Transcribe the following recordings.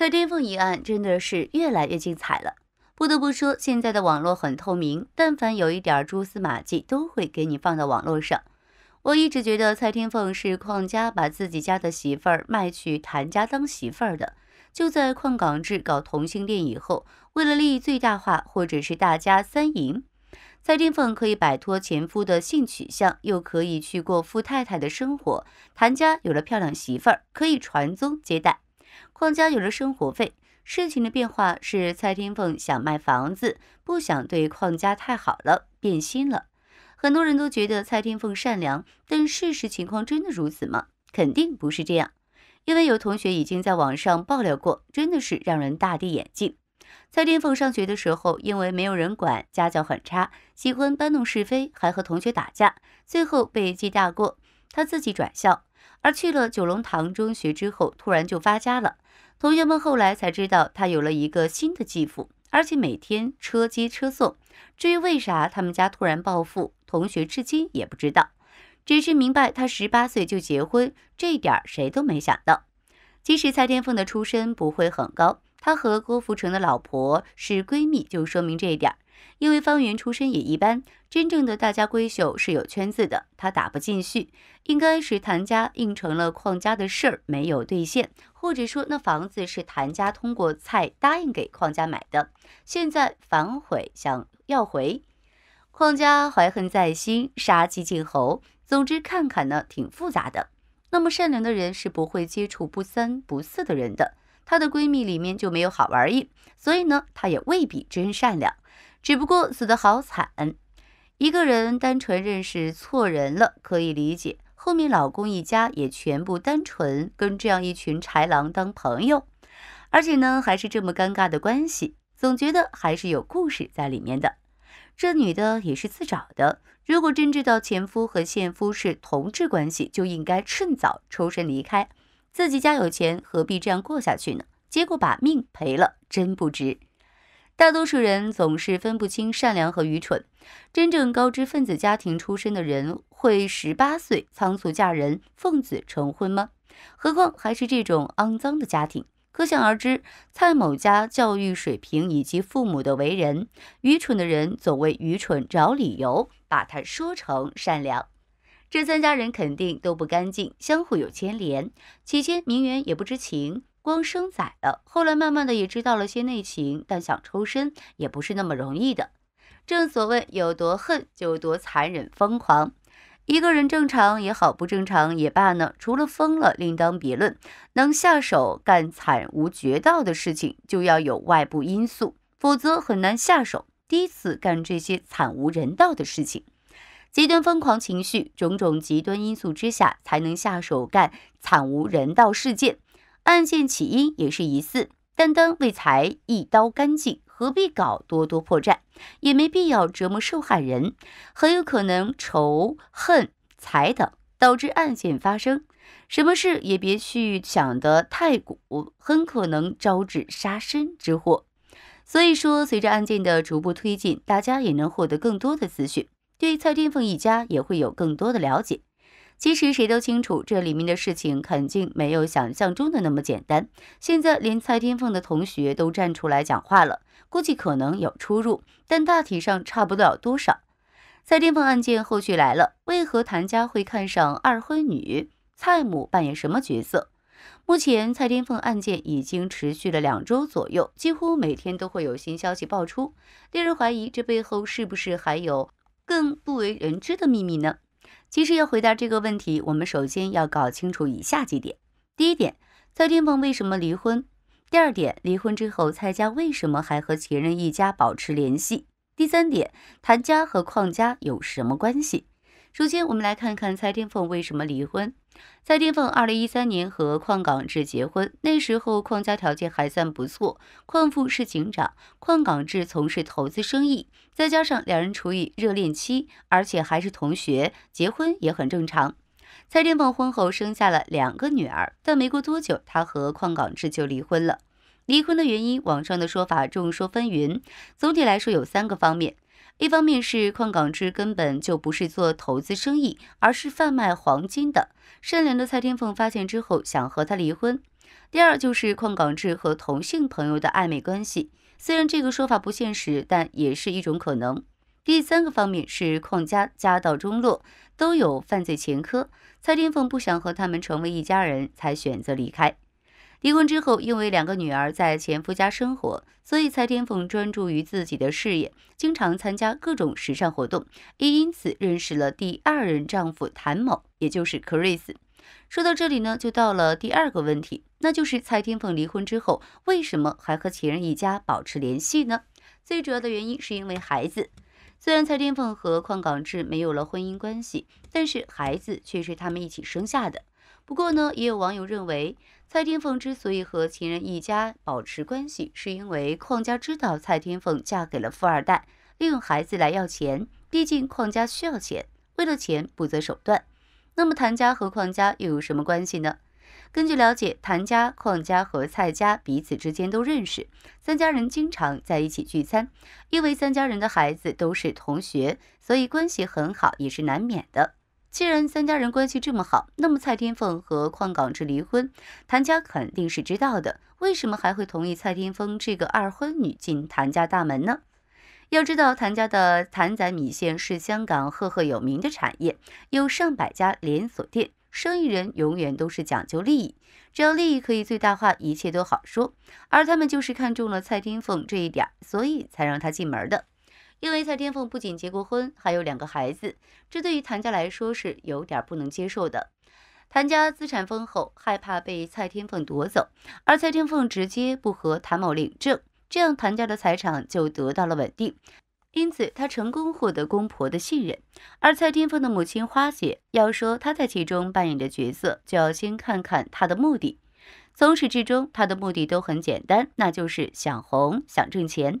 蔡天凤一案真的是越来越精彩了。不得不说，现在的网络很透明，但凡有一点蛛丝马迹，都会给你放到网络上。我一直觉得蔡天凤是邝家把自己家的媳妇儿卖去谭家当媳妇儿的。就在矿港志搞同性恋以后，为了利益最大化，或者是大家三赢，蔡天凤可以摆脱前夫的性取向，又可以去过富太太的生活。谭家有了漂亮媳妇儿，可以传宗接代。邝家有了生活费，事情的变化是蔡天凤想卖房子，不想对邝家太好了，变心了。很多人都觉得蔡天凤善良，但事实情况真的如此吗？肯定不是这样，因为有同学已经在网上爆料过，真的是让人大跌眼镜。蔡天凤上学的时候，因为没有人管，家教很差，喜欢搬弄是非，还和同学打架，最后被记大过，他自己转校。而去了九龙塘中学之后，突然就发家了。同学们后来才知道，他有了一个新的继父，而且每天车接车送。至于为啥他们家突然暴富，同学至今也不知道，只是明白他十八岁就结婚，这点谁都没想到。其实蔡天凤的出身不会很高。她和郭富城的老婆是闺蜜，就说明这一点。因为方圆出身也一般，真正的大家闺秀是有圈子的，她打不进去。应该是谭家应承了邝家的事儿没有兑现，或者说那房子是谭家通过蔡答应给邝家买的，现在反悔想要回。邝家怀恨在心，杀鸡儆猴。总之，看看呢挺复杂的。那么善良的人是不会接触不三不四的人的。她的闺蜜里面就没有好玩意，所以呢，她也未必真善良，只不过死得好惨。一个人单纯认识错人了，可以理解。后面老公一家也全部单纯跟这样一群豺狼当朋友，而且呢，还是这么尴尬的关系，总觉得还是有故事在里面的。这女的也是自找的，如果真知道前夫和现夫是同志关系，就应该趁早抽身离开。自己家有钱，何必这样过下去呢？结果把命赔了，真不值。大多数人总是分不清善良和愚蠢。真正高知分子家庭出身的人，会十八岁仓促嫁人、奉子成婚吗？何况还是这种肮脏的家庭，可想而知。蔡某家教育水平以及父母的为人，愚蠢的人总为愚蠢找理由，把他说成善良。这三家人肯定都不干净，相互有牵连。起先明媛也不知情，光生崽了。后来慢慢的也知道了些内情，但想抽身也不是那么容易的。正所谓，有多恨就多残忍疯狂。一个人正常也好，不正常也罢呢，除了疯了另当别论。能下手干惨无绝道的事情，就要有外部因素，否则很难下手。第一次干这些惨无人道的事情。极端疯狂情绪，种种极端因素之下，才能下手干惨无人道事件。案件起因也是疑似，单单为财一刀干净，何必搞多多破绽？也没必要折磨受害人，很有可能仇恨、财等导致案件发生。什么事也别去想的太古，很可能招致杀身之祸。所以说，随着案件的逐步推进，大家也能获得更多的资讯。对蔡天凤一家也会有更多的了解。其实谁都清楚，这里面的事情肯定没有想象中的那么简单。现在连蔡天凤的同学都站出来讲话了，估计可能有出入，但大体上差不了多少。蔡天凤案件后续来了，为何谭家会看上二婚女？蔡母扮演什么角色？目前蔡天凤案件已经持续了两周左右，几乎每天都会有新消息爆出，令人怀疑这背后是不是还有？更不为人知的秘密呢？其实要回答这个问题，我们首先要搞清楚以下几点：第一点，蔡天鹏为什么离婚；第二点，离婚之后蔡家为什么还和前任一家保持联系；第三点，谭家和邝家有什么关系？首先，我们来看看蔡天凤为什么离婚。蔡天凤二零一三年和邝港志结婚，那时候邝家条件还算不错，邝父是警长，邝港志从事投资生意，再加上两人处于热恋期，而且还是同学，结婚也很正常。蔡天凤婚后生下了两个女儿，但没过多久，她和邝港志就离婚了。离婚的原因，网上的说法众说纷纭，总体来说有三个方面。一方面是邝港志根本就不是做投资生意，而是贩卖黄金的。善良的蔡天凤发现之后，想和他离婚。第二就是邝港志和同性朋友的暧昧关系，虽然这个说法不现实，但也是一种可能。第三个方面是邝家家道中落，都有犯罪前科，蔡天凤不想和他们成为一家人才选择离开。离婚之后，因为两个女儿在前夫家生活，所以蔡天凤专注于自己的事业，经常参加各种时尚活动，也因此认识了第二任丈夫谭某，也就是 Chris。说到这里呢，就到了第二个问题，那就是蔡天凤离婚之后，为什么还和前任一家保持联系呢？最主要的原因是因为孩子。虽然蔡天凤和邝港志没有了婚姻关系，但是孩子却是他们一起生下的。不过呢，也有网友认为，蔡天凤之所以和情人一家保持关系，是因为邝家知道蔡天凤嫁给了富二代，利用孩子来要钱。毕竟邝家需要钱，为了钱不择手段。那么谭家和邝家又有什么关系呢？根据了解，谭家、邝家和蔡家彼此之间都认识，三家人经常在一起聚餐，因为三家人的孩子都是同学，所以关系很好也是难免的。既然三家人关系这么好，那么蔡天凤和邝港志离婚，谭家肯定是知道的。为什么还会同意蔡天凤这个二婚女进谭家大门呢？要知道，谭家的谭仔米线是香港赫赫有名的产业，有上百家连锁店。生意人永远都是讲究利益，只要利益可以最大化，一切都好说。而他们就是看中了蔡天凤这一点，所以才让她进门的。因为蔡天凤不仅结过婚，还有两个孩子，这对于谭家来说是有点不能接受的。谭家资产丰厚，害怕被蔡天凤夺走，而蔡天凤直接不和谭某领证，这样谭家的财产就得到了稳定，因此他成功获得公婆的信任。而蔡天凤的母亲花姐，要说她在其中扮演的角色，就要先看看她的目的。从始至终，她的目的都很简单，那就是想红，想挣钱。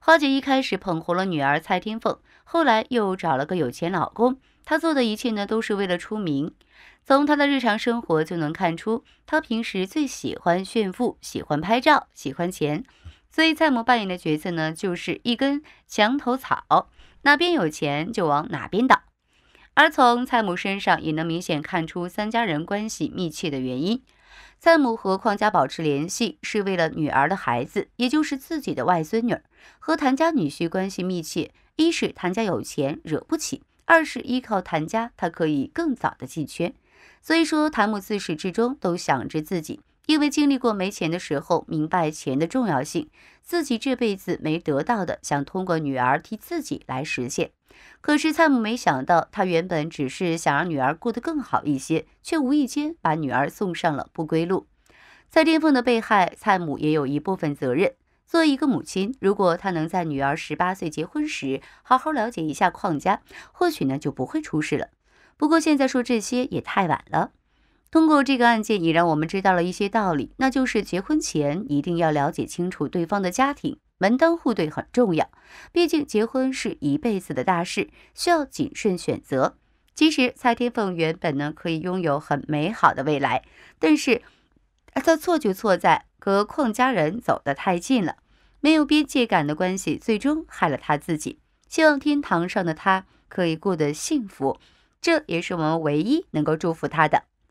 花姐一开始捧红了女儿蔡天凤，后来又找了个有钱老公。她做的一切呢，都是为了出名。从她的日常生活就能看出，她平时最喜欢炫富，喜欢拍照，喜欢钱。所以蔡母扮演的角色呢，就是一根墙头草，哪边有钱就往哪边倒。而从蔡母身上，也能明显看出三家人关系密切的原因。蔡母和邝家保持联系，是为了女儿的孩子，也就是自己的外孙女，和谭家女婿关系密切。一是谭家有钱，惹不起；二是依靠谭家，他可以更早的进圈。所以说，谭母自始至终都想着自己。因为经历过没钱的时候，明白钱的重要性，自己这辈子没得到的，想通过女儿替自己来实现。可是蔡母没想到，她原本只是想让女儿过得更好一些，却无意间把女儿送上了不归路。蔡天凤的被害，蔡母也有一部分责任。作为一个母亲，如果她能在女儿十八岁结婚时好好了解一下邝家，或许呢就不会出事了。不过现在说这些也太晚了。通过这个案件，也让我们知道了一些道理，那就是结婚前一定要了解清楚对方的家庭，门当户对很重要。毕竟结婚是一辈子的大事，需要谨慎选择。其实蔡天凤原本呢可以拥有很美好的未来，但是她错就错在和邝家人走得太近了，没有边界感的关系，最终害了她自己。希望天堂上的她可以过得幸福，这也是我们唯一能够祝福她的。